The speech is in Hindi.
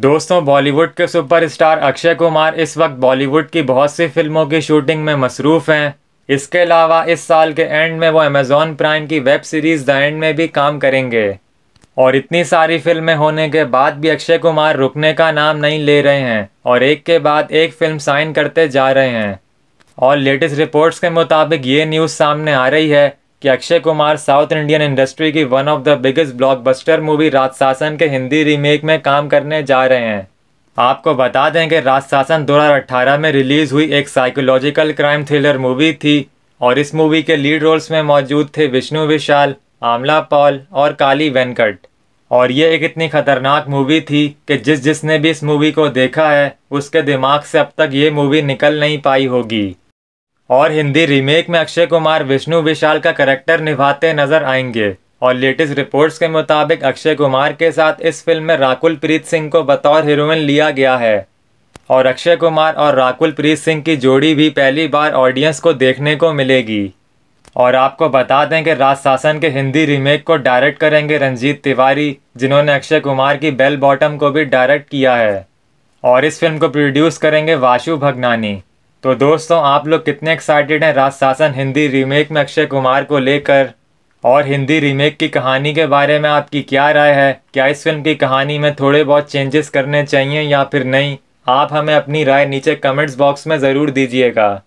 दोस्तों बॉलीवुड के सुपरस्टार अक्षय कुमार इस वक्त बॉलीवुड की बहुत सी फिल्मों की शूटिंग में मसरूफ़ हैं इसके अलावा इस साल के एंड में वो अमेज़ॉन प्राइम की वेब सीरीज़ द एंड में भी काम करेंगे और इतनी सारी फिल्में होने के बाद भी अक्षय कुमार रुकने का नाम नहीं ले रहे हैं और एक के बाद एक फिल्म साइन करते जा रहे हैं और लेटेस्ट रिपोर्ट्स के मुताबिक ये न्यूज़ सामने आ रही है कि Akshay Kumar south Indian industry की one of the biggest blockbuster movie राजशासन के हिंदी रीमेक में काम करने जा रहे हैं आपको बता दें कि राजशासन 2018 में रिलीज हुई एक साइकोलॉजिकल क्राइम थ्रिलर मूवी थी और इस मूवी के लीड रोल्स में मौजूद थे विष्णु विशाल आमला पॉल और काली वेंकट और ये एक इतनी खतरनाक मूवी थी कि जिस जिसने भी इस मूवी को देखा है उसके दिमाग से अब तक ये मूवी निकल नहीं पाई होगी और हिंदी रीमेक में अक्षय कुमार विष्णु विशाल का करेक्टर निभाते नजर आएंगे और लेटेस्ट रिपोर्ट्स के मुताबिक अक्षय कुमार के साथ इस फिल्म में राकुल प्रीत सिंह को बतौर हीरोइन लिया गया है और अक्षय कुमार और राकुल प्रीत सिंह की जोड़ी भी पहली बार ऑडियंस को देखने को मिलेगी और आपको बता दें कि राज शासन के हिंदी रीमेक को डायरेक्ट करेंगे रंजीत तिवारी जिन्होंने अक्षय कुमार की बेल बॉटम को भी डायरेक्ट किया है और इस फिल्म को प्रोड्यूस करेंगे वाशु भगनानी तो दोस्तों आप लोग कितने एक्साइटेड हैं राज शासन हिंदी रीमेक में अक्षय कुमार को लेकर और हिंदी रीमेक की कहानी के बारे में आपकी क्या राय है क्या इस फिल्म की कहानी में थोड़े बहुत चेंजेस करने चाहिए या फिर नहीं आप हमें अपनी राय नीचे कमेंट्स बॉक्स में ज़रूर दीजिएगा